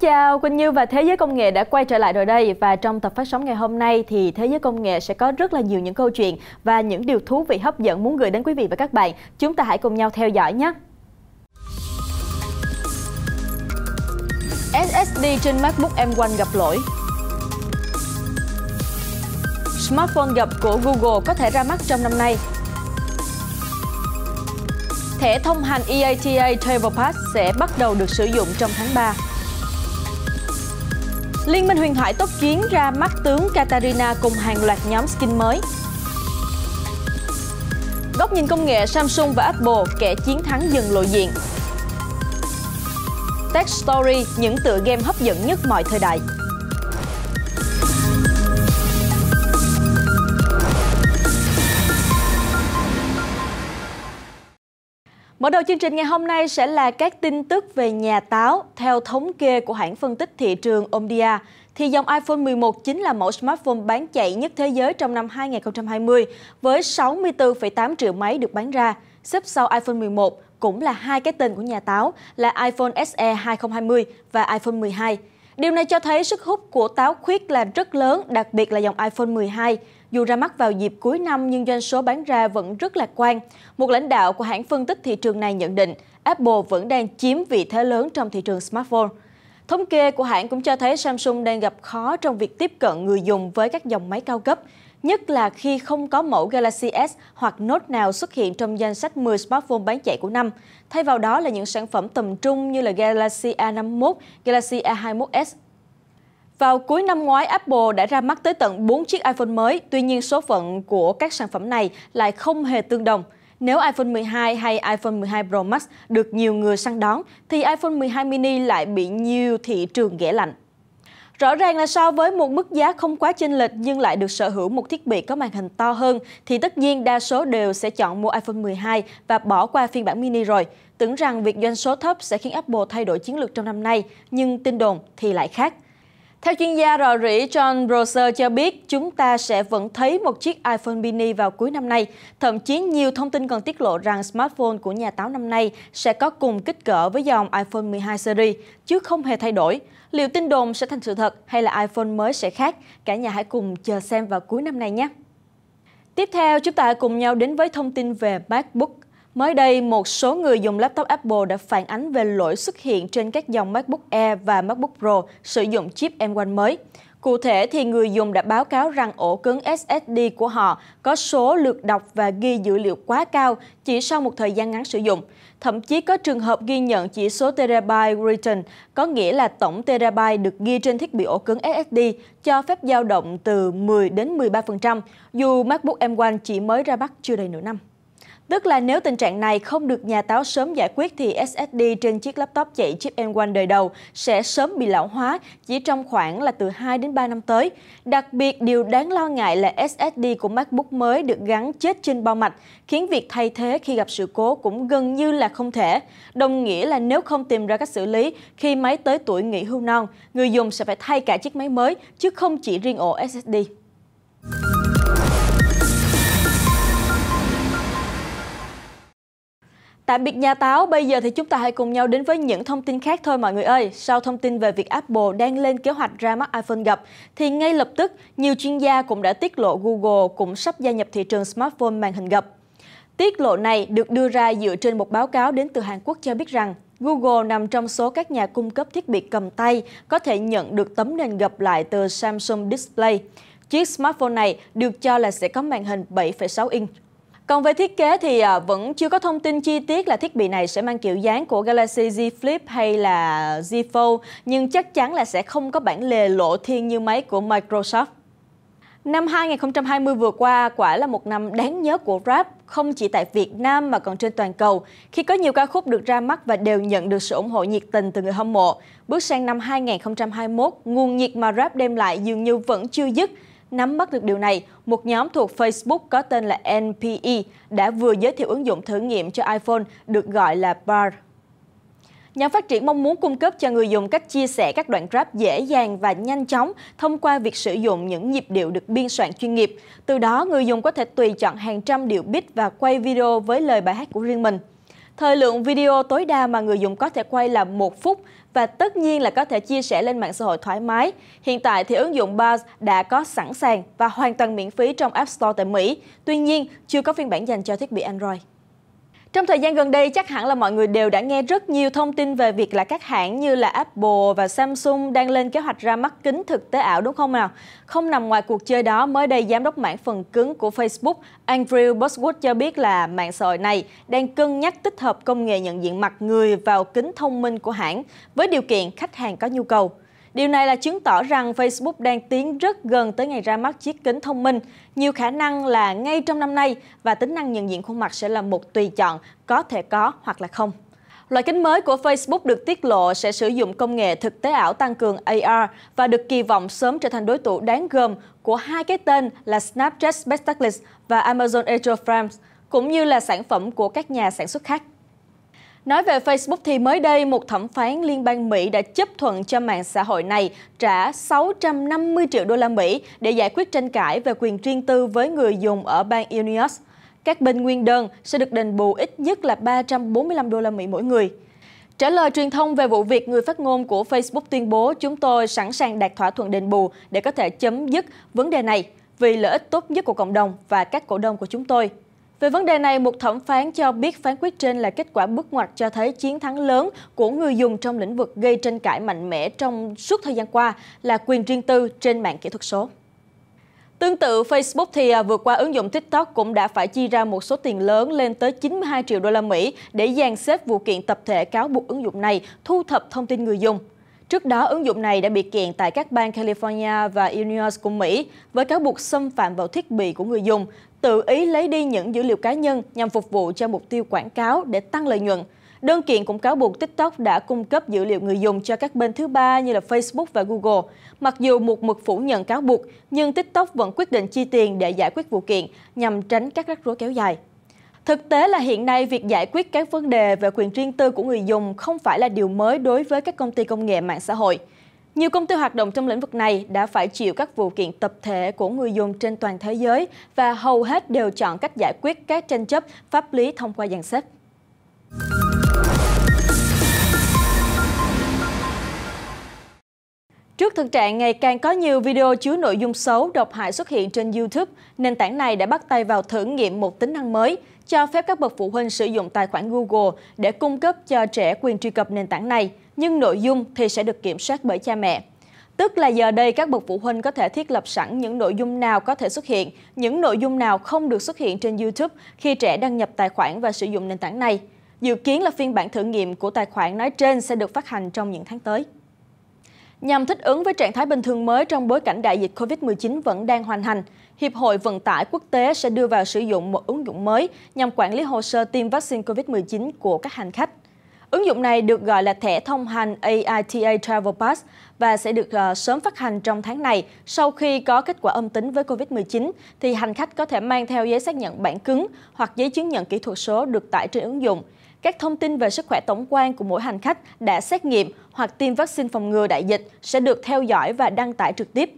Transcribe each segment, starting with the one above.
Kính chào, Quỳnh Như và Thế giới công nghệ đã quay trở lại rồi đây và trong tập phát sóng ngày hôm nay thì Thế giới công nghệ sẽ có rất là nhiều những câu chuyện và những điều thú vị hấp dẫn muốn gửi đến quý vị và các bạn. Chúng ta hãy cùng nhau theo dõi nhé. SSD trên MacBook M1 gặp lỗi Smartphone gập của Google có thể ra mắt trong năm nay Thẻ thông hành EATA Travel Pass sẽ bắt đầu được sử dụng trong tháng 3 Liên minh huyền thoại tốc chiến ra mắt tướng Katarina cùng hàng loạt nhóm skin mới. Góc nhìn công nghệ Samsung và Apple, kẻ chiến thắng dần lộ diện. Tech Story, những tựa game hấp dẫn nhất mọi thời đại. Mở đầu chương trình ngày hôm nay sẽ là các tin tức về nhà táo. Theo thống kê của hãng phân tích thị trường Omdia, thì dòng iPhone 11 chính là mẫu smartphone bán chạy nhất thế giới trong năm 2020 với 64,8 triệu máy được bán ra, xếp sau iPhone 11 cũng là hai cái tên của nhà táo là iPhone SE 2020 và iPhone 12. Điều này cho thấy sức hút của táo khuyết là rất lớn, đặc biệt là dòng iPhone 12 dù ra mắt vào dịp cuối năm nhưng doanh số bán ra vẫn rất lạc quan. Một lãnh đạo của hãng phân tích thị trường này nhận định Apple vẫn đang chiếm vị thế lớn trong thị trường smartphone. Thống kê của hãng cũng cho thấy Samsung đang gặp khó trong việc tiếp cận người dùng với các dòng máy cao cấp, nhất là khi không có mẫu Galaxy S hoặc Note nào xuất hiện trong danh sách 10 smartphone bán chạy của năm. Thay vào đó là những sản phẩm tầm trung như là Galaxy A51, Galaxy A21s vào cuối năm ngoái, Apple đã ra mắt tới tận 4 chiếc iPhone mới, tuy nhiên số phận của các sản phẩm này lại không hề tương đồng. Nếu iPhone 12 hay iPhone 12 Pro Max được nhiều người săn đón, thì iPhone 12 mini lại bị nhiều thị trường ghẻ lạnh. Rõ ràng là so với một mức giá không quá chênh lệch nhưng lại được sở hữu một thiết bị có màn hình to hơn thì tất nhiên đa số đều sẽ chọn mua iPhone 12 và bỏ qua phiên bản mini rồi. Tưởng rằng việc doanh số thấp sẽ khiến Apple thay đổi chiến lược trong năm nay, nhưng tin đồn thì lại khác. Theo chuyên gia rò rỉ John Prosser cho biết, chúng ta sẽ vẫn thấy một chiếc iPhone mini vào cuối năm nay. Thậm chí nhiều thông tin còn tiết lộ rằng smartphone của nhà táo năm nay sẽ có cùng kích cỡ với dòng iPhone 12 series, chứ không hề thay đổi. Liệu tin đồn sẽ thành sự thật hay là iPhone mới sẽ khác? Cả nhà hãy cùng chờ xem vào cuối năm nay nhé! Tiếp theo, chúng ta cùng nhau đến với thông tin về MacBook Mới đây, một số người dùng laptop Apple đã phản ánh về lỗi xuất hiện trên các dòng MacBook Air và MacBook Pro sử dụng chip M1 mới. Cụ thể thì người dùng đã báo cáo rằng ổ cứng SSD của họ có số lượt đọc và ghi dữ liệu quá cao chỉ sau một thời gian ngắn sử dụng. Thậm chí có trường hợp ghi nhận chỉ số terabyte written, có nghĩa là tổng terabyte được ghi trên thiết bị ổ cứng SSD cho phép dao động từ 10 đến 13%, dù MacBook M1 chỉ mới ra mắt chưa đầy nửa năm. Tức là nếu tình trạng này không được nhà táo sớm giải quyết thì SSD trên chiếc laptop chạy chip M1 đời đầu sẽ sớm bị lão hóa chỉ trong khoảng là từ 2 đến 3 năm tới. Đặc biệt điều đáng lo ngại là SSD của MacBook mới được gắn chết trên bao mạch, khiến việc thay thế khi gặp sự cố cũng gần như là không thể. Đồng nghĩa là nếu không tìm ra cách xử lý khi máy tới tuổi nghỉ hưu non, người dùng sẽ phải thay cả chiếc máy mới chứ không chỉ riêng ổ SSD. Tạm biệt nhà táo, bây giờ thì chúng ta hãy cùng nhau đến với những thông tin khác thôi mọi người ơi. Sau thông tin về việc Apple đang lên kế hoạch ra mắt iPhone gặp, thì ngay lập tức nhiều chuyên gia cũng đã tiết lộ Google cũng sắp gia nhập thị trường smartphone màn hình gập. Tiết lộ này được đưa ra dựa trên một báo cáo đến từ Hàn Quốc cho biết rằng Google nằm trong số các nhà cung cấp thiết bị cầm tay có thể nhận được tấm nền gập lại từ Samsung Display. Chiếc smartphone này được cho là sẽ có màn hình 7,6 inch. Còn về thiết kế thì à, vẫn chưa có thông tin chi tiết là thiết bị này sẽ mang kiểu dáng của Galaxy Z Flip hay là Z Fold, nhưng chắc chắn là sẽ không có bản lề lộ thiên như máy của Microsoft. Năm 2020 vừa qua quả là một năm đáng nhớ của rap, không chỉ tại Việt Nam mà còn trên toàn cầu, khi có nhiều ca khúc được ra mắt và đều nhận được sự ủng hộ nhiệt tình từ người hâm mộ. Bước sang năm 2021, nguồn nhiệt mà rap đem lại dường như vẫn chưa dứt, Nắm bắt được điều này, một nhóm thuộc Facebook có tên là NPE đã vừa giới thiệu ứng dụng thử nghiệm cho iPhone được gọi là Bar. Nhà phát triển mong muốn cung cấp cho người dùng cách chia sẻ các đoạn rap dễ dàng và nhanh chóng thông qua việc sử dụng những nhịp điệu được biên soạn chuyên nghiệp. Từ đó, người dùng có thể tùy chọn hàng trăm điệu beat và quay video với lời bài hát của riêng mình. Thời lượng video tối đa mà người dùng có thể quay là 1 phút và tất nhiên là có thể chia sẻ lên mạng xã hội thoải mái. Hiện tại thì ứng dụng Buzz đã có sẵn sàng và hoàn toàn miễn phí trong App Store tại Mỹ, tuy nhiên chưa có phiên bản dành cho thiết bị Android. Trong thời gian gần đây, chắc hẳn là mọi người đều đã nghe rất nhiều thông tin về việc là các hãng như là Apple và Samsung đang lên kế hoạch ra mắt kính thực tế ảo đúng không nào? Không nằm ngoài cuộc chơi đó, mới đây giám đốc mảng phần cứng của Facebook Andrew Bosworth cho biết là mạng xã hội này đang cân nhắc tích hợp công nghệ nhận diện mặt người vào kính thông minh của hãng với điều kiện khách hàng có nhu cầu. Điều này là chứng tỏ rằng Facebook đang tiến rất gần tới ngày ra mắt chiếc kính thông minh, nhiều khả năng là ngay trong năm nay và tính năng nhận diện khuôn mặt sẽ là một tùy chọn, có thể có hoặc là không. Loại kính mới của Facebook được tiết lộ sẽ sử dụng công nghệ thực tế ảo tăng cường AR và được kỳ vọng sớm trở thành đối thủ đáng gồm của hai cái tên là Snapchat Spectacles và Amazon Echo Frames, cũng như là sản phẩm của các nhà sản xuất khác. Nói về Facebook thì mới đây một thẩm phán liên bang Mỹ đã chấp thuận cho mạng xã hội này trả 650 triệu đô la Mỹ để giải quyết tranh cãi về quyền riêng tư với người dùng ở bang Illinois. Các bên nguyên đơn sẽ được đền bù ít nhất là 345 đô la Mỹ mỗi người. Trả lời truyền thông về vụ việc, người phát ngôn của Facebook tuyên bố chúng tôi sẵn sàng đạt thỏa thuận đền bù để có thể chấm dứt vấn đề này vì lợi ích tốt nhất của cộng đồng và các cổ đông của chúng tôi. Về vấn đề này, một thẩm phán cho biết phán quyết trên là kết quả bước ngoặt cho thấy chiến thắng lớn của người dùng trong lĩnh vực gây tranh cãi mạnh mẽ trong suốt thời gian qua là quyền riêng tư trên mạng kỹ thuật số. Tương tự, Facebook thì à, vừa qua ứng dụng TikTok cũng đã phải chi ra một số tiền lớn lên tới 92 triệu đô la Mỹ để dàn xếp vụ kiện tập thể cáo buộc ứng dụng này thu thập thông tin người dùng. Trước đó, ứng dụng này đã bị kiện tại các bang California và Illinois của Mỹ với cáo buộc xâm phạm vào thiết bị của người dùng tự ý lấy đi những dữ liệu cá nhân nhằm phục vụ cho mục tiêu quảng cáo để tăng lợi nhuận. Đơn kiện cũng cáo buộc TikTok đã cung cấp dữ liệu người dùng cho các bên thứ ba như là Facebook và Google. Mặc dù một mực phủ nhận cáo buộc, nhưng TikTok vẫn quyết định chi tiền để giải quyết vụ kiện nhằm tránh các rắc rối kéo dài. Thực tế là hiện nay việc giải quyết các vấn đề về quyền riêng tư của người dùng không phải là điều mới đối với các công ty công nghệ mạng xã hội. Nhiều công ty hoạt động trong lĩnh vực này đã phải chịu các vụ kiện tập thể của người dùng trên toàn thế giới và hầu hết đều chọn cách giải quyết các tranh chấp pháp lý thông qua dàn xếp. Trước thực trạng ngày càng có nhiều video chứa nội dung xấu, độc hại xuất hiện trên YouTube, nền tảng này đã bắt tay vào thử nghiệm một tính năng mới cho phép các bậc phụ huynh sử dụng tài khoản Google để cung cấp cho trẻ quyền truy cập nền tảng này, nhưng nội dung thì sẽ được kiểm soát bởi cha mẹ. Tức là giờ đây các bậc phụ huynh có thể thiết lập sẵn những nội dung nào có thể xuất hiện, những nội dung nào không được xuất hiện trên YouTube khi trẻ đăng nhập tài khoản và sử dụng nền tảng này. Dự kiến là phiên bản thử nghiệm của tài khoản nói trên sẽ được phát hành trong những tháng tới. Nhằm thích ứng với trạng thái bình thường mới trong bối cảnh đại dịch COVID-19 vẫn đang hoành hành, Hiệp hội Vận tải Quốc tế sẽ đưa vào sử dụng một ứng dụng mới nhằm quản lý hồ sơ tiêm vaccine COVID-19 của các hành khách. Ứng dụng này được gọi là thẻ thông hành AITA Travel Pass và sẽ được ờ, sớm phát hành trong tháng này. Sau khi có kết quả âm tính với COVID-19, thì hành khách có thể mang theo giấy xác nhận bản cứng hoặc giấy chứng nhận kỹ thuật số được tải trên ứng dụng. Các thông tin về sức khỏe tổng quan của mỗi hành khách đã xét nghiệm hoặc tiêm vaccine phòng ngừa đại dịch sẽ được theo dõi và đăng tải trực tiếp.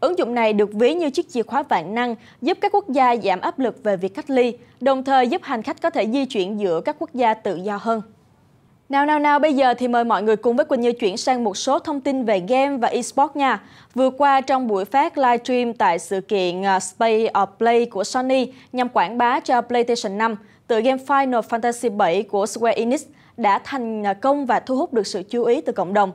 Ứng dụng này được ví như chiếc chìa khóa vạn năng giúp các quốc gia giảm áp lực về việc cách ly, đồng thời giúp hành khách có thể di chuyển giữa các quốc gia tự do hơn. Nào nào nào, bây giờ thì mời mọi người cùng với Quỳnh Như chuyển sang một số thông tin về game và eSports nha. Vừa qua trong buổi phát livestream tại sự kiện à, Space of Play của Sony nhằm quảng bá cho PlayStation 5, tựa game Final Fantasy VII của Square Enix đã thành à, công và thu hút được sự chú ý từ cộng đồng.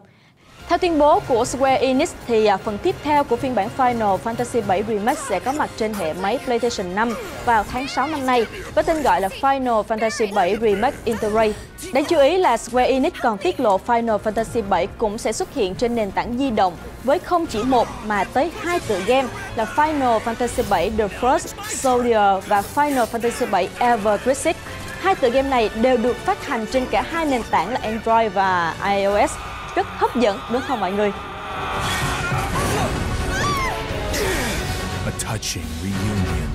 Theo tuyên bố của Square Enix thì à, phần tiếp theo của phiên bản Final Fantasy VII Remake sẽ có mặt trên hệ máy PlayStation 5 vào tháng 6 năm nay với tên gọi là Final Fantasy VII Remake Interray. Đáng chú ý là Square Enix còn tiết lộ Final Fantasy VII cũng sẽ xuất hiện trên nền tảng di động với không chỉ một mà tới hai tựa game là Final Fantasy VII The First Soldier và Final Fantasy VII Ever Crisis. Hai tựa game này đều được phát hành trên cả hai nền tảng là Android và iOS rất hấp dẫn đúng không mọi người? A touching reunion.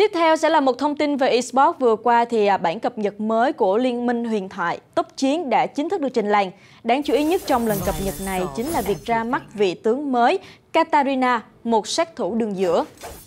Tiếp theo sẽ là một thông tin về eSports. Vừa qua thì à, bản cập nhật mới của Liên minh huyền thoại tốc chiến đã chính thức được trình làng. Đáng chú ý nhất trong lần cập nhật này chính là việc ra mắt vị tướng mới Katarina, một sát thủ đường giữa.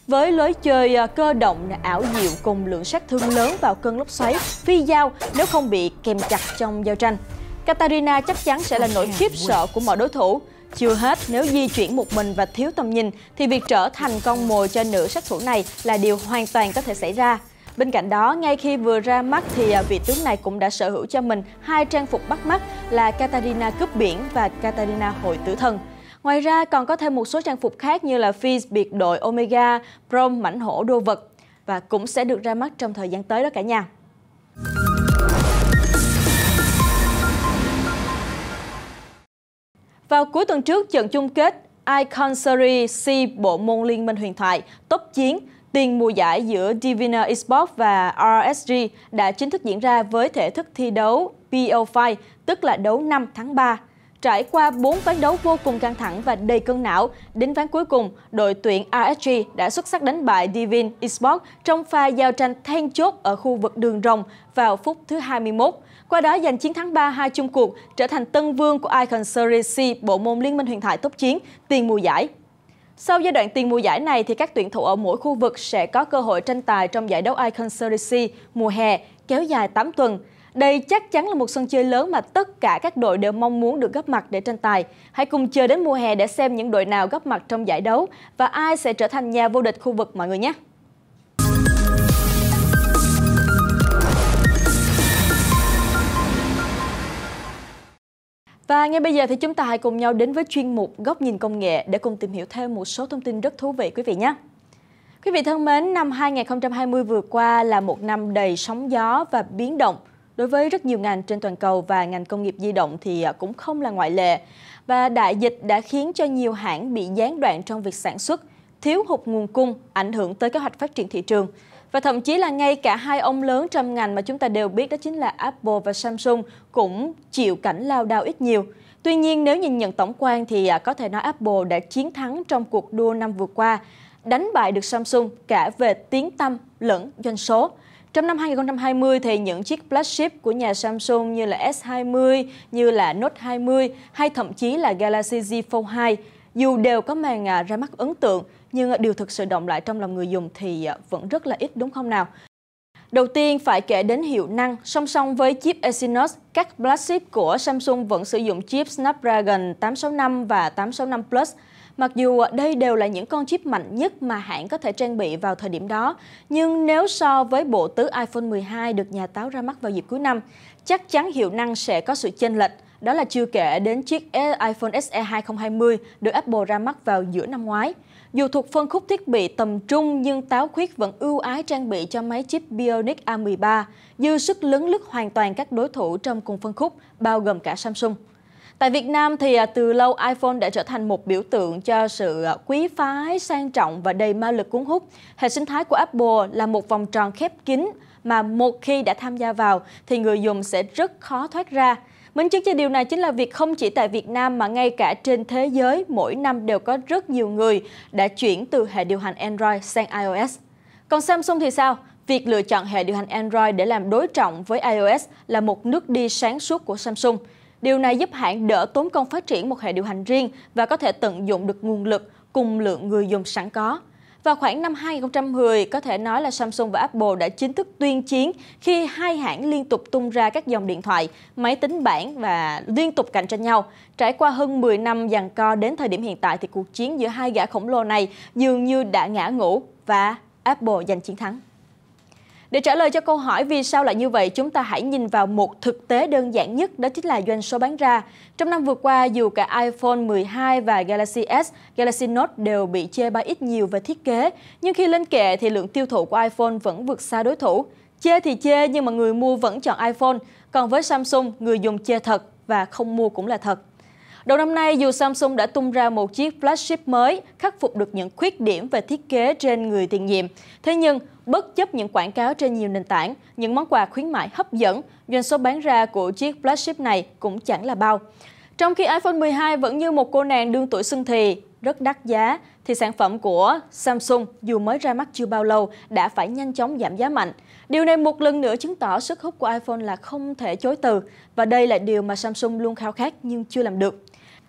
Với lối chơi à, cơ động ảo diệu cùng lượng sát thương lớn vào cơn lốc xoáy, phi dao nếu không bị kèm chặt trong giao tranh. Katarina chắc chắn sẽ là nỗi khiếp sợ của mọi đối thủ. Chưa hết, nếu di chuyển một mình và thiếu tầm nhìn thì việc trở thành con mồi cho nữ sát thủ này là điều hoàn toàn có thể xảy ra. Bên cạnh đó, ngay khi vừa ra mắt thì à, vị tướng này cũng đã sở hữu cho mình hai trang phục bắt mắt là Katarina cướp biển và Katarina hội tử thần. Ngoài ra còn có thêm một số trang phục khác như là Fizz biệt đội Omega, Prom mảnh hổ đô vật và cũng sẽ được ra mắt trong thời gian tới đó cả nhà. Vào cuối tuần trước, trận chung kết Icon Series C bộ môn Liên minh huyền thoại tốc chiến tiền mùa giải giữa Divina Esports và RSG đã chính thức diễn ra với thể thức thi đấu PO5, tức là đấu 5 tháng 3. Trải qua 4 ván đấu vô cùng căng thẳng và đầy cân não, đến ván cuối cùng, đội tuyển RSG đã xuất sắc đánh bại Divin Esports trong pha giao tranh then chốt ở khu vực đường rồng vào phút thứ 21. Qua đó giành chiến thắng 3-2 chung cuộc, trở thành tân vương của Icon Series C bộ môn Liên minh huyền thoại tốc chiến tiền mùa giải. Sau giai đoạn tiền mùa giải này thì các tuyển thủ ở mỗi khu vực sẽ có cơ hội tranh tài trong giải đấu Icon Series C mùa hè kéo dài 8 tuần. Đây chắc chắn là một sân chơi lớn mà tất cả các đội đều mong muốn được góp mặt để tranh tài. Hãy cùng chờ đến mùa hè để xem những đội nào góp mặt trong giải đấu và ai sẽ trở thành nhà vô địch khu vực mọi người nhé. Và ngay bây giờ thì chúng ta hãy cùng nhau đến với chuyên mục Góc nhìn công nghệ để cùng tìm hiểu thêm một số thông tin rất thú vị quý vị nhé. Quý vị thân mến, năm 2020 vừa qua là một năm đầy sóng gió và biến động. Đối với rất nhiều ngành trên toàn cầu và ngành công nghiệp di động thì à, cũng không là ngoại lệ. Và đại dịch đã khiến cho nhiều hãng bị gián đoạn trong việc sản xuất, thiếu hụt nguồn cung, ảnh hưởng tới kế hoạch phát triển thị trường. Và thậm chí là ngay cả hai ông lớn trong ngành mà chúng ta đều biết đó chính là Apple và Samsung cũng chịu cảnh lao đao ít nhiều. Tuy nhiên nếu nhìn nhận tổng quan thì à, có thể nói Apple đã chiến thắng trong cuộc đua năm vừa qua, đánh bại được Samsung cả về tiếng tâm lẫn doanh số. Trong năm 2020 thì những chiếc flagship của nhà Samsung như là S20, như là Note 20 hay thậm chí là Galaxy Z Fold 2 dù đều có màn à, ra mắt ấn tượng nhưng à, điều thực sự động lại trong lòng người dùng thì à, vẫn rất là ít đúng không nào? Đầu tiên phải kể đến hiệu năng, song song với chip Exynos, các flagship của Samsung vẫn sử dụng chip Snapdragon 865 và 865 Plus. Mặc dù à, đây đều là những con chip mạnh nhất mà hãng có thể trang bị vào thời điểm đó, nhưng nếu so với bộ tứ iPhone 12 được nhà táo ra mắt vào dịp cuối năm, chắc chắn hiệu năng sẽ có sự chênh lệch. Đó là chưa kể đến chiếc iPhone SE 2020 được Apple ra mắt vào giữa năm ngoái. Dù thuộc phân khúc thiết bị tầm trung nhưng táo khuyết vẫn ưu ái trang bị cho máy chip Bionic A13, dư sức lớn lướt hoàn toàn các đối thủ trong cùng phân khúc, bao gồm cả Samsung. Tại Việt Nam thì à, từ lâu iPhone đã trở thành một biểu tượng cho sự à, quý phái, sang trọng và đầy ma lực cuốn hút. Hệ sinh thái của Apple là một vòng tròn khép kín mà một khi đã tham gia vào thì người dùng sẽ rất khó thoát ra. Minh chứng cho điều này chính là việc không chỉ tại Việt Nam mà ngay cả trên thế giới, mỗi năm đều có rất nhiều người đã chuyển từ hệ điều hành Android sang iOS. Còn Samsung thì sao? Việc lựa chọn hệ điều hành Android để làm đối trọng với iOS là một nước đi sáng suốt của Samsung. Điều này giúp hãng đỡ tốn công phát triển một hệ điều hành riêng và có thể tận dụng được nguồn lực cùng lượng người dùng sẵn có. Vào khoảng năm 2010, có thể nói là Samsung và Apple đã chính thức tuyên chiến khi hai hãng liên tục tung ra các dòng điện thoại, máy tính bảng và liên tục cạnh tranh nhau. Trải qua hơn 10 năm giằng co đến thời điểm hiện tại thì cuộc chiến giữa hai gã khổng lồ này dường như đã ngã ngủ và Apple giành chiến thắng. Để trả lời cho câu hỏi vì sao lại như vậy, chúng ta hãy nhìn vào một thực tế đơn giản nhất, đó chính là doanh số bán ra. Trong năm vừa qua, dù cả iPhone 12 và Galaxy S, Galaxy Note đều bị chê bai ít nhiều về thiết kế, nhưng khi lên kệ thì lượng tiêu thụ của iPhone vẫn vượt xa đối thủ. Chê thì chê nhưng mà người mua vẫn chọn iPhone, còn với Samsung, người dùng chê thật và không mua cũng là thật. Đầu năm nay, dù Samsung đã tung ra một chiếc flagship mới khắc phục được những khuyết điểm về thiết kế trên người tiền nhiệm, thế nhưng bất chấp những quảng cáo trên nhiều nền tảng, những món quà khuyến mại hấp dẫn, doanh số bán ra của chiếc flagship này cũng chẳng là bao. Trong khi iPhone 12 vẫn như một cô nàng đương tuổi xuân thì, rất đắt giá, thì sản phẩm của Samsung dù mới ra mắt chưa bao lâu đã phải nhanh chóng giảm giá mạnh. Điều này một lần nữa chứng tỏ sức hút của iPhone là không thể chối từ và đây là điều mà Samsung luôn khao khát nhưng chưa làm được.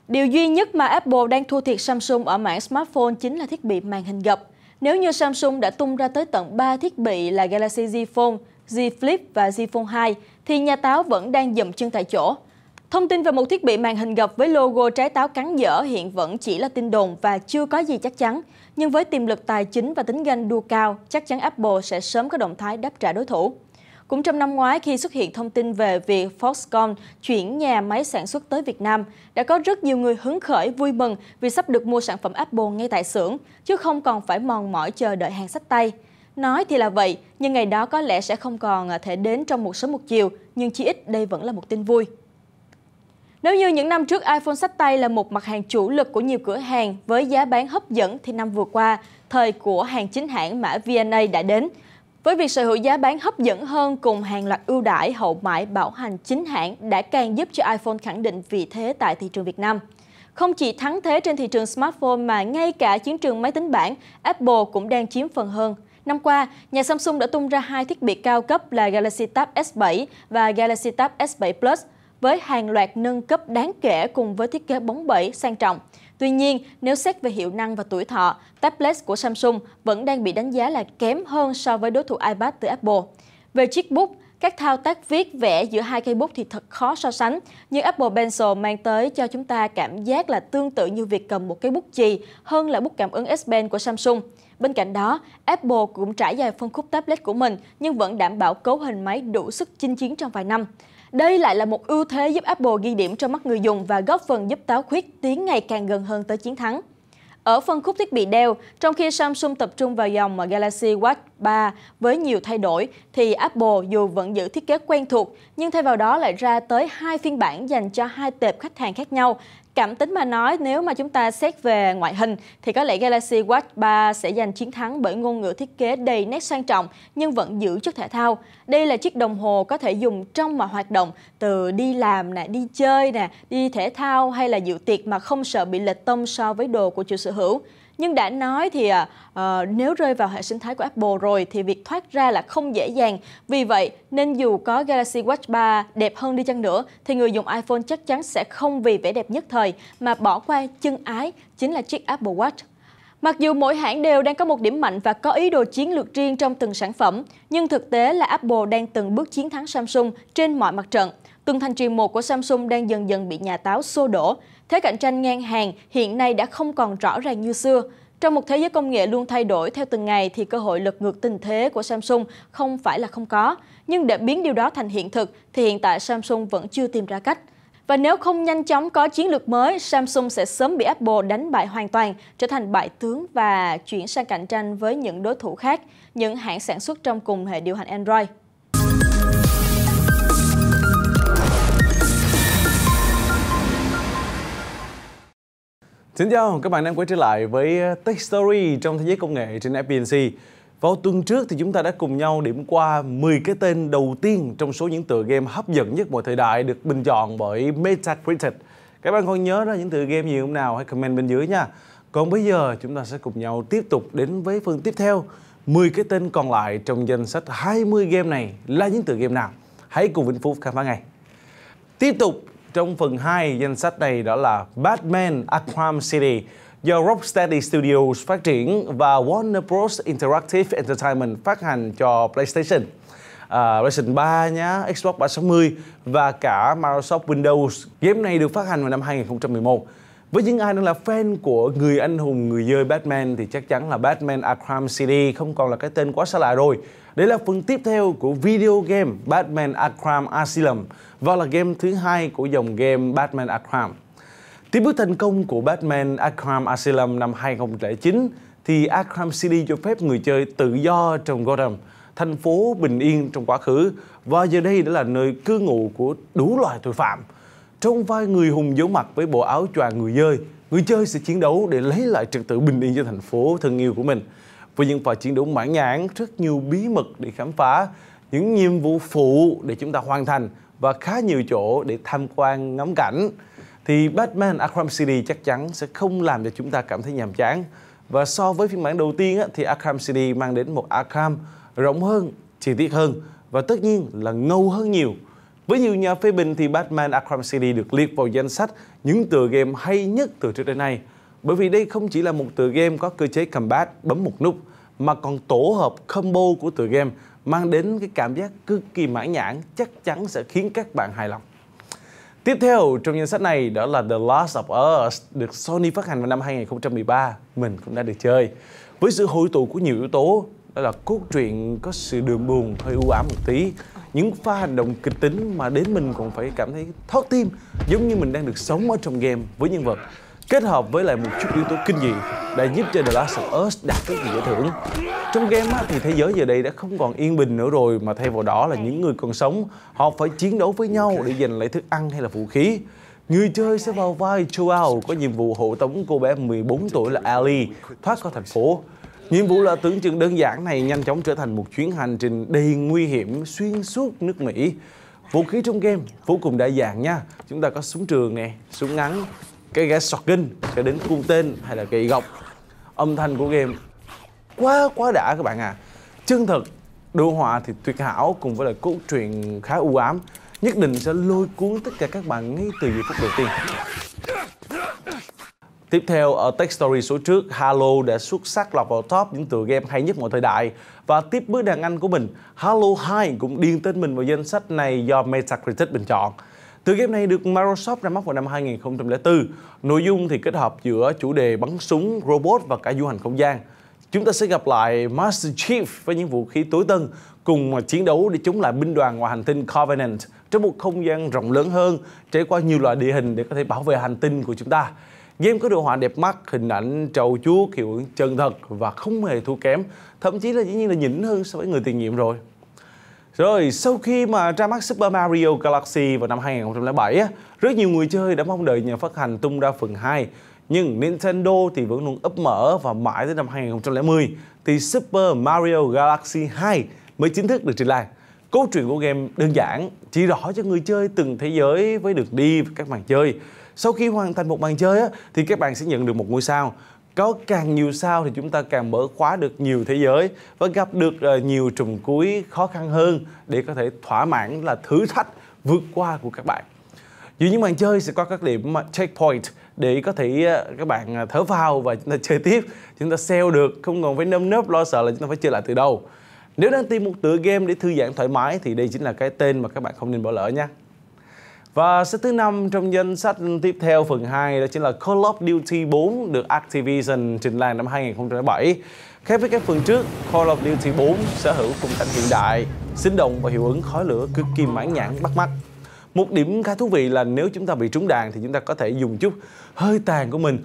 Điều duy nhất mà Apple đang thua thiệt Samsung ở mảng smartphone chính là thiết bị màn hình gập. Nếu như Samsung đã tung ra tới tận 3 thiết bị là Galaxy Z Fold, Z Flip và Z Fold 2, thì nhà táo vẫn đang dậm chân tại chỗ. Thông tin về một thiết bị màn hình gập với logo trái táo cắn dở hiện vẫn chỉ là tin đồn và chưa có gì chắc chắn. Nhưng với tiềm lực tài chính và tính ganh đua cao, chắc chắn Apple sẽ sớm có động thái đáp trả đối thủ. Cũng trong năm ngoái, khi xuất hiện thông tin về việc Foxconn chuyển nhà máy sản xuất tới Việt Nam, đã có rất nhiều người hứng khởi vui mừng vì sắp được mua sản phẩm Apple ngay tại xưởng, chứ không còn phải mòn mỏi chờ đợi hàng sách tay. Nói thì là vậy, nhưng ngày đó có lẽ sẽ không còn thể đến trong một sớm một chiều, nhưng chí ít đây vẫn là một tin vui. Nếu như những năm trước iPhone sách tay là một mặt hàng chủ lực của nhiều cửa hàng với giá bán hấp dẫn thì năm vừa qua, thời của hàng chính hãng mã VNA đã đến – với việc sở hữu giá bán hấp dẫn hơn cùng hàng loạt ưu đãi hậu mãi bảo hành chính hãng đã càng giúp cho iPhone khẳng định vị thế tại thị trường Việt Nam. Không chỉ thắng thế trên thị trường smartphone mà ngay cả chiến trường máy tính bảng, Apple cũng đang chiếm phần hơn. Năm qua, nhà Samsung đã tung ra hai thiết bị cao cấp là Galaxy Tab S7 và Galaxy Tab S7 Plus với hàng loạt nâng cấp đáng kể cùng với thiết kế bóng bẩy sang trọng. Tuy nhiên, nếu xét về hiệu năng và tuổi thọ, tablet của Samsung vẫn đang bị đánh giá là kém hơn so với đối thủ iPad từ Apple. Về chiếc bút, các thao tác viết vẽ giữa hai cây bút thì thật khó so sánh, nhưng Apple Pencil mang tới cho chúng ta cảm giác là tương tự như việc cầm một cái bút chì hơn là bút cảm ứng S Pen của Samsung. Bên cạnh đó, Apple cũng trải dài phân khúc tablet của mình nhưng vẫn đảm bảo cấu hình máy đủ sức chinh chiến trong vài năm. Đây lại là một ưu thế giúp Apple ghi điểm trong mắt người dùng và góp phần giúp táo khuyết tiến ngày càng gần hơn tới chiến thắng. Ở phân khúc thiết bị đeo, trong khi Samsung tập trung vào dòng Galaxy Watch 3 với nhiều thay đổi, thì Apple dù vẫn giữ thiết kế quen thuộc, nhưng thay vào đó lại ra tới hai phiên bản dành cho hai tệp khách hàng khác nhau Cảm tính mà nói, nếu mà chúng ta xét về ngoại hình thì có lẽ Galaxy Watch 3 sẽ giành chiến thắng bởi ngôn ngữ thiết kế đầy nét sang trọng nhưng vẫn giữ chất thể thao. Đây là chiếc đồng hồ có thể dùng trong mọi hoạt động, từ đi làm, nè, đi chơi, nè, đi thể thao hay là dự tiệc mà không sợ bị lệch tông so với đồ của chủ sở hữu. Nhưng đã nói thì uh, nếu rơi vào hệ sinh thái của Apple rồi thì việc thoát ra là không dễ dàng. Vì vậy nên dù có Galaxy Watch 3 đẹp hơn đi chăng nữa thì người dùng iPhone chắc chắn sẽ không vì vẻ đẹp nhất thời mà bỏ qua chân ái chính là chiếc Apple Watch. Mặc dù mỗi hãng đều đang có một điểm mạnh và có ý đồ chiến lược riêng trong từng sản phẩm, nhưng thực tế là Apple đang từng bước chiến thắng Samsung trên mọi mặt trận. Từng thành trì một của Samsung đang dần dần bị nhà táo xô đổ. Thế cạnh tranh ngang hàng hiện nay đã không còn rõ ràng như xưa. Trong một thế giới công nghệ luôn thay đổi theo từng ngày thì cơ hội lật ngược tình thế của Samsung không phải là không có. Nhưng để biến điều đó thành hiện thực thì hiện tại Samsung vẫn chưa tìm ra cách. Và nếu không nhanh chóng có chiến lược mới, Samsung sẽ sớm bị Apple đánh bại hoàn toàn, trở thành bại tướng và chuyển sang cạnh tranh với những đối thủ khác, những hãng sản xuất trong cùng hệ điều hành Android. Xin chào, các bạn đang quay trở lại với ờ, Tech Story trong thế giới công nghệ trên FBNC. Vào tuần trước thì chúng ta đã cùng nhau điểm qua 10 cái tên đầu tiên trong số những tựa game hấp dẫn nhất mọi thời đại được bình chọn bởi Metacritic. Các bạn còn nhớ ra những tựa game gì không nào? Hãy comment bên dưới nha. Còn bây giờ chúng ta sẽ cùng nhau tiếp tục đến với phần tiếp theo. 10 cái tên còn lại trong danh sách 20 game này là những tựa game nào? Hãy cùng Vĩnh Phúc khám phá ngay. Tiếp tục trong phần 2 danh sách này đó là Batman Arkham City do Rocksteady Studios phát triển và Warner Bros. Interactive Entertainment phát hành cho PlayStation. Uh, PlayStation 3 nhá, Xbox 360 và cả Microsoft Windows. Game này được phát hành vào năm 2011 với những ai đang là fan của người anh hùng, người dơi Batman thì chắc chắn là Batman Arkham City không còn là cái tên quá xa lạ rồi. Đây là phần tiếp theo của video game Batman Arkham Asylum và là game thứ hai của dòng game Batman Arkham. Tiếp bước thành công của Batman Arkham Asylum năm 2009 thì Arkham City cho phép người chơi tự do trong Gotham, thành phố bình yên trong quá khứ và giờ đây đã là nơi cư ngụ của đủ loại tội phạm – trong vai người hùng giấu mặt với bộ áo choàng người dơi, người chơi sẽ chiến đấu để lấy lại trật tự bình yên cho thành phố thân yêu của mình. Với những pha chiến đấu mãn nhãn, rất nhiều bí mật để khám phá, những nhiệm vụ phụ để chúng ta hoàn thành và khá nhiều chỗ để tham quan ngắm cảnh thì Batman Arkham City chắc chắn sẽ không làm cho chúng ta cảm thấy nhàm chán. Và so với phiên bản đầu tiên thì Arkham City mang đến một Arkham rộng hơn, chi tiết hơn và tất nhiên là ngầu hơn nhiều. Với nhiều nhà phê bình thì Batman Arkham City được liệt vào danh sách những tựa game hay nhất từ trước đến nay. Bởi vì đây không chỉ là một tựa game có cơ chế combat bấm một nút mà còn tổ hợp combo của tựa game mang đến cái cảm giác cực kỳ mãn nhãn chắc chắn sẽ khiến các bạn hài lòng. Tiếp theo trong danh sách này đó là The Last of Us được Sony phát hành vào năm 2013, mình cũng đã được chơi. Với sự hội tụ của nhiều yếu tố, đó là cốt truyện có sự đường buồn hơi u ám một tí, những pha hành động kịch tính mà đến mình còn phải cảm thấy thót tim giống như mình đang được sống ở trong game với nhân vật kết hợp với lại một chút yếu tố kinh dị đã giúp cho The Last of Us đạt cái gì giải thưởng. Trong game thì thế giới giờ đây đã không còn yên bình nữa rồi mà thay vào đó là những người còn sống họ phải chiến đấu với nhau để giành lấy thức ăn hay là vũ khí. Người chơi sẽ vào vai Joel có nhiệm vụ hộ tống cô bé 14 tuổi là Ali thoát khỏi thành phố Nhiệm vụ là tưởng chừng đơn giản này nhanh chóng trở thành một chuyến hành trình đầy nguy hiểm xuyên suốt nước Mỹ. Vũ khí trong game vô cùng đa dạng nha. Chúng ta có súng trường nè, súng ngắn, cái gã shotgun, cho đến cung tên hay là cây gọc. Âm thanh của game quá quá đã các bạn à. Chân thật, đồ họa thì tuyệt hảo cùng với là cốt truyện khá u ám nhất định sẽ lôi cuốn tất cả các bạn ngay từ giây phút đầu tiên. Tiếp theo, ở Tech Story số trước, Halo đã xuất sắc lọt vào top những tựa game hay nhất mọi thời đại. Và tiếp bước đàn anh của mình, Halo 2 cũng điên tên mình vào danh sách này do Metacritic bình chọn. Tựa game này được Microsoft ra mắt vào năm 2004. Nội dung thì kết hợp giữa chủ đề bắn súng, robot và cả du hành không gian. Chúng ta sẽ gặp lại Master Chief với những vũ khí tối tân cùng chiến đấu để chống lại binh đoàn ngoài hành tinh Covenant trong một không gian rộng lớn hơn, trải qua nhiều loại địa hình để có thể bảo vệ hành tinh của chúng ta. Game có đồ họa đẹp mắt, hình ảnh trầu chuốt, kiểu chân thật và không hề thua kém, thậm chí là dĩ nhiên là nhỉnh hơn so với người tiền nhiệm rồi. Rồi, sau khi mà ra mắt Super Mario Galaxy vào năm 2007, rất nhiều người chơi đã mong đợi nhà phát hành tung ra phần 2. Nhưng Nintendo thì vẫn luôn ấp mở và mãi tới năm 2010 thì Super Mario Galaxy 2 mới chính thức được trình làng. Cốt truyện của game đơn giản, chỉ rõ cho người chơi từng thế giới với được đi và các màn chơi sau khi hoàn thành một bàn chơi á, thì các bạn sẽ nhận được một ngôi sao có càng nhiều sao thì chúng ta càng mở khóa được nhiều thế giới và gặp được ờ, nhiều trùng cuối khó khăn hơn để có thể thỏa mãn là thử thách vượt qua của các bạn Giữa những màn chơi sẽ có các điểm mà ờ, checkpoint để có thể ờ, các bạn thở vào và chúng ta chơi tiếp Chúng ta sell được, không còn phải nâm nớp lo sợ là chúng ta phải chơi lại từ đầu Nếu đang tìm một tựa game để thư giãn thoải mái thì đây chính là cái tên mà các bạn không nên bỏ lỡ nha và xếp thứ năm trong danh sách tiếp theo phần 2 đó chính là Call of Duty 4 được Activision trình làng năm 2007. Khác với các phần trước, Call of Duty 4 sở hữu khung cảnh hiện đại, sinh động và hiệu ứng khói lửa cực kỳ mãn nhãn bắt mắt. Một điểm khá thú vị là nếu chúng ta bị trúng đạn thì chúng ta có thể dùng chút hơi tàn của mình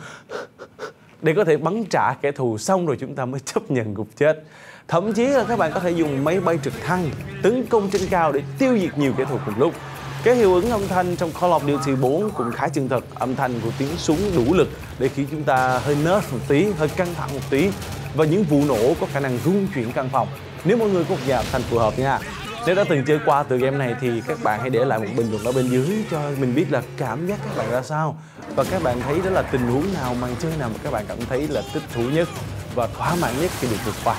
để có thể bắn trả kẻ thù xong rồi chúng ta mới chấp nhận gục chết. Thậm chí là các bạn có thể dùng máy bay trực thăng tấn công trên cao để tiêu diệt nhiều kẻ thù cùng lúc. Cái hiệu ứng âm thanh trong Call of Duty 4 cũng khá chân thật. Âm thanh của tiếng súng đủ lực để khiến chúng ta hơi nớt một tí, hơi căng thẳng một tí. Và những vụ nổ có khả năng rung chuyển căn phòng. Nếu mọi người có một nhà âm thanh phù hợp nha. Nếu đã từng chơi qua từ game này thì các bạn hãy để lại một bình luận ở bên dưới cho mình biết là cảm giác các bạn ra sao và các bạn thấy đó là tình huống nào màn chơi nào mà các bạn cảm thấy là thích thú nhất và thỏa mãn nhất khi được vượt qua.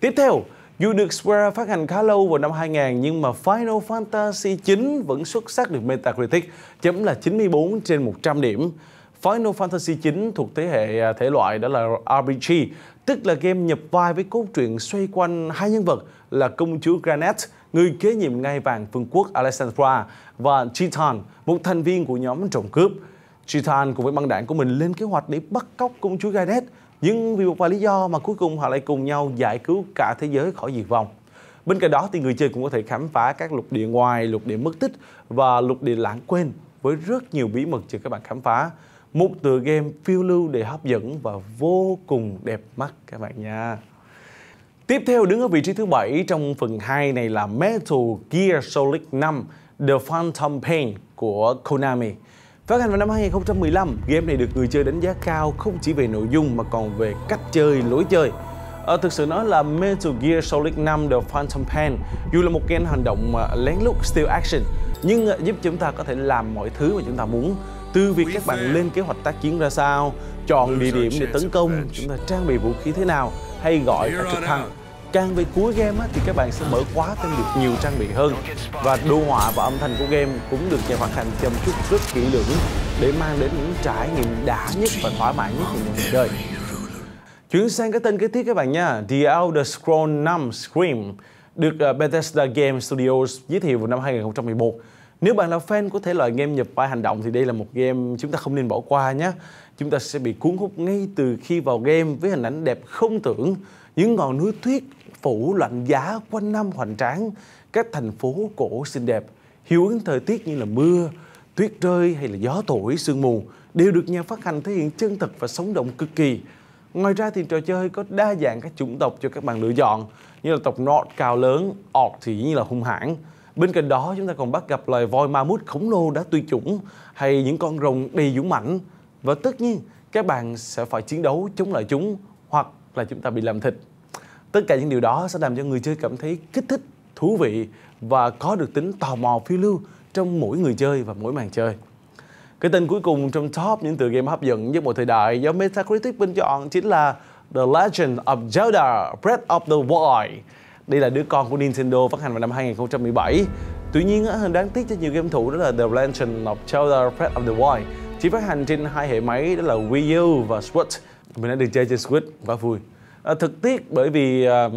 Tiếp theo, dù được Square phát hành khá lâu vào năm 2000 nhưng mà Final Fantasy 9 vẫn xuất sắc được Metacritic chấm là 94 trên 100 điểm. Final Fantasy 9 thuộc thế hệ à, thể loại đó là RPG, tức là game nhập vai với cốt truyện xoay quanh hai nhân vật là công chúa Granette, người kế nhiệm ngai vàng vương quốc Alexandra và Chitan, một thành viên của nhóm trộm cướp. Chitan cùng với băng đảng của mình lên kế hoạch để bắt cóc công chúa Granette nhưng vì một vài lý do mà cuối cùng họ lại cùng nhau giải cứu cả thế giới khỏi diệt vong. Bên cạnh đó thì người chơi cũng có thể khám phá các lục địa ngoài, lục địa mất tích và lục địa lãng quên với rất nhiều bí mật chờ các bạn khám phá. Một tựa game phiêu lưu để hấp dẫn và vô cùng đẹp mắt các bạn nha. Tiếp theo đứng ở vị trí thứ bảy trong phần 2 này là Metal Gear Solid 5 The Phantom Pain của Konami. Phát hành vào năm 2015, game này được người chơi đánh giá cao không chỉ về nội dung mà còn về cách chơi, lối chơi. À, thực sự nói là Metal Gear Solid 5 The Phantom Pain Dù là một game hành động lén lút still action Nhưng ờ, giúp chúng ta có thể làm mọi thứ mà chúng ta muốn Từ việc các bạn lên kế hoạch tác chiến ra sao Chọn địa điểm để tấn công Chúng ta trang bị vũ khí thế nào Hay gọi trực thăng càng về cuối game á, thì các bạn sẽ mở khóa thêm được nhiều trang bị hơn và đồ họa và âm thanh của game cũng được nhà phát hành chăm chút rất kỹ lưỡng để mang đến những trải nghiệm đã nhất và thỏa mãn nhất của người chơi. Chuyển sang cái tên kế tiếp các bạn nha, The Elder Scrolls 5 Scream được à, Bethesda Game Studios giới thiệu vào năm 2011. Nếu bạn là fan của thể loại game nhập vai hành động thì đây là một game chúng ta không nên bỏ qua nhé. Chúng ta sẽ bị cuốn hút ngay từ khi vào game với hình ảnh đẹp không tưởng, những ngọn núi tuyết phủ lạnh giá quanh năm hoành tráng các thành phố cổ xinh đẹp hiệu ứng thời tiết như là mưa tuyết rơi hay là gió thổi sương mù đều được nhà phát hành thể hiện chân thực và sống động cực kỳ ngoài ra thì trò chơi có đa dạng các chủng tộc cho các bạn lựa chọn như là tộc nọt cao lớn orc thì như là hung hãn bên cạnh đó chúng ta còn bắt gặp loài voi ma mút khổng lồ đã tuyệt chủng hay những con rồng đầy dũng mãnh và tất nhiên các bạn sẽ phải chiến đấu chống lại chúng hoặc là chúng ta bị làm thịt tất cả những điều đó sẽ làm cho người chơi cảm thấy kích thích thú vị và có được tính tò mò phiêu lưu trong mỗi người chơi và mỗi màn chơi cái tên cuối cùng trong top những tựa game hấp dẫn nhất một thời đại do Metacritic bình chọn chính là The Legend of Zelda Breath of the Wild. Đây là đứa con của Nintendo phát hành vào năm 2017. Tuy nhiên, hơn đáng tiếc cho nhiều game thủ đó là The Legend of Zelda Breath of the Wild chỉ phát hành trên hai hệ máy đó là Wii U và Switch. Mình đã được chơi trên Switch, và vui. Ờ, thực tiếc bởi vì ờ,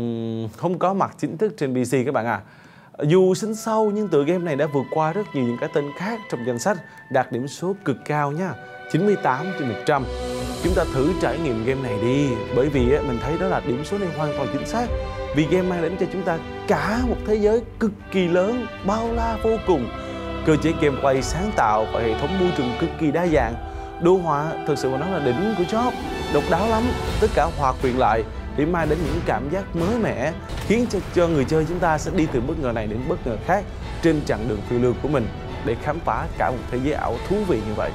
không có mặt chính thức trên PC các bạn ạ. À. Dù sinh sâu nhưng tựa game này đã vượt qua rất nhiều những cái tên khác trong danh sách đạt điểm số cực cao nha, 98 trên 100. Chúng ta thử trải nghiệm game này đi, bởi vì mình thấy đó là điểm số này hoàn toàn chính xác. Vì game mang đến cho chúng ta cả một thế giới cực kỳ lớn, bao la vô cùng. Cơ chế gameplay sáng tạo và hệ thống môi trường cực kỳ đa dạng. Đồ họa thực sự mà nó là đỉnh của job độc đáo lắm tất cả hòa quyện lại để mang đến những cảm giác mới mẻ khiến cho, cho người chơi chúng ta sẽ đi từ bất ngờ này đến bất ngờ khác trên chặng đường phiêu lưu của mình để khám phá cả một thế giới ảo thú vị như vậy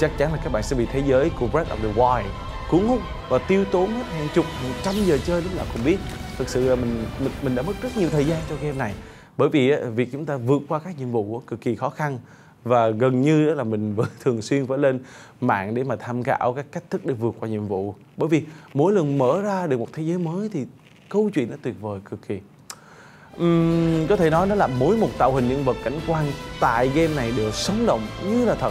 chắc chắn là các bạn sẽ bị thế giới của Breath of the Wild cuốn hút và tiêu tốn hết hàng chục hàng trăm giờ chơi lúc nào không biết thực sự là mình mình, mình đã mất rất nhiều thời gian cho game này bởi vì việc chúng ta vượt qua các nhiệm vụ cực kỳ khó khăn và gần như là mình vẫn thường xuyên phải lên mạng để mà tham khảo các cách thức để vượt qua nhiệm vụ bởi vì mỗi lần mở ra được một thế giới mới thì câu chuyện nó tuyệt vời cực kỳ uhm, có thể nói đó là mỗi một tạo hình nhân vật cảnh quan tại game này đều sống động như là thật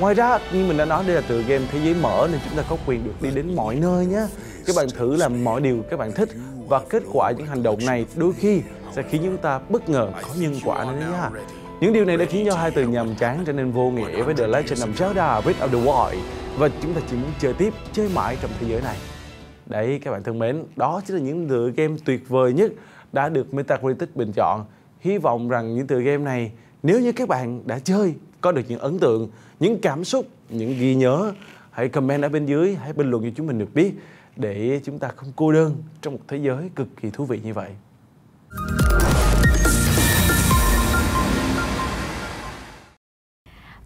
ngoài ra như mình đã nói đây là tựa game thế giới mở nên chúng ta có quyền được đi đến mọi nơi nhé các bạn thử làm mọi điều các bạn thích và kết quả những hành động này đôi khi sẽ khiến chúng ta bất ngờ có nhân quả nữa nhé những điều này đã khiến cho hai từ nhàm chán trở nên vô nghĩa với The Legend of Zelda Breath of the Wild và chúng ta chỉ muốn chơi tiếp, chơi mãi trong thế giới này. Đấy các bạn thân mến, đó chính là những tựa game tuyệt vời nhất đã được Metacritic bình chọn. Hy vọng rằng những tựa game này nếu như các bạn đã chơi có được những ấn tượng, những cảm xúc, những ghi nhớ hãy comment ở bên dưới, hãy bình luận cho chúng mình được biết để chúng ta không cô đơn trong một thế giới cực kỳ thú vị như vậy.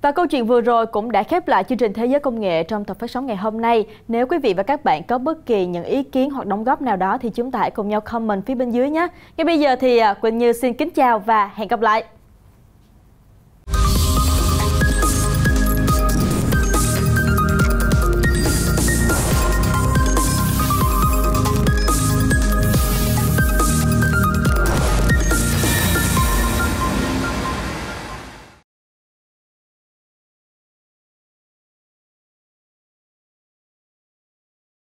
Và câu chuyện vừa rồi cũng đã khép lại chương trình Thế giới công nghệ trong tập phát sóng ngày hôm nay. Nếu quý vị và các bạn có bất kỳ những ý kiến hoặc đóng góp nào đó thì chúng ta hãy cùng nhau comment phía bên dưới nhé. Ngay bây giờ thì à, Quỳnh Như xin kính chào và hẹn gặp lại.